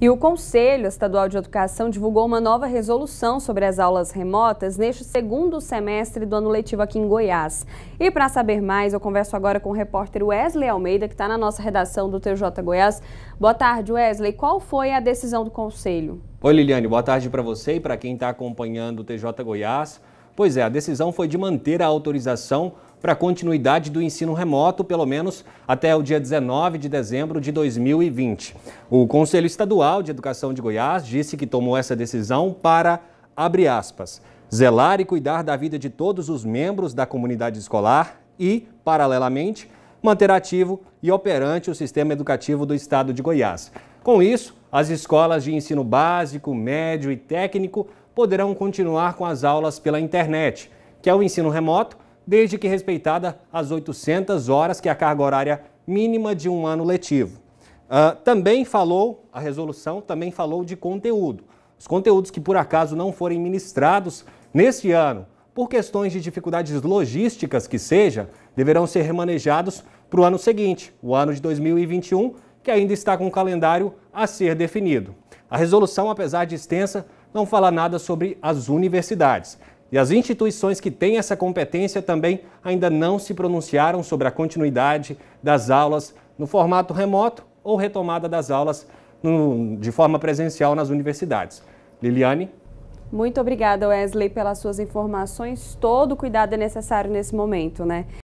E o Conselho Estadual de Educação divulgou uma nova resolução sobre as aulas remotas neste segundo semestre do ano letivo aqui em Goiás. E para saber mais, eu converso agora com o repórter Wesley Almeida, que está na nossa redação do TJ Goiás. Boa tarde, Wesley. Qual foi a decisão do Conselho? Oi, Liliane. Boa tarde para você e para quem está acompanhando o TJ Goiás. Pois é, a decisão foi de manter a autorização para a continuidade do ensino remoto, pelo menos até o dia 19 de dezembro de 2020. O Conselho Estadual de Educação de Goiás disse que tomou essa decisão para, abre aspas, zelar e cuidar da vida de todos os membros da comunidade escolar e, paralelamente, manter ativo e operante o sistema educativo do estado de Goiás. Com isso, as escolas de ensino básico, médio e técnico poderão continuar com as aulas pela internet, que é o ensino remoto desde que respeitada as 800 horas, que é a carga horária mínima de um ano letivo. Uh, também falou, a resolução também falou de conteúdo. Os conteúdos que por acaso não forem ministrados neste ano, por questões de dificuldades logísticas que seja, deverão ser remanejados para o ano seguinte, o ano de 2021, que ainda está com o calendário a ser definido. A resolução, apesar de extensa, não fala nada sobre as universidades. E as instituições que têm essa competência também ainda não se pronunciaram sobre a continuidade das aulas no formato remoto ou retomada das aulas no, de forma presencial nas universidades. Liliane? Muito obrigada, Wesley, pelas suas informações. Todo cuidado é necessário nesse momento, né?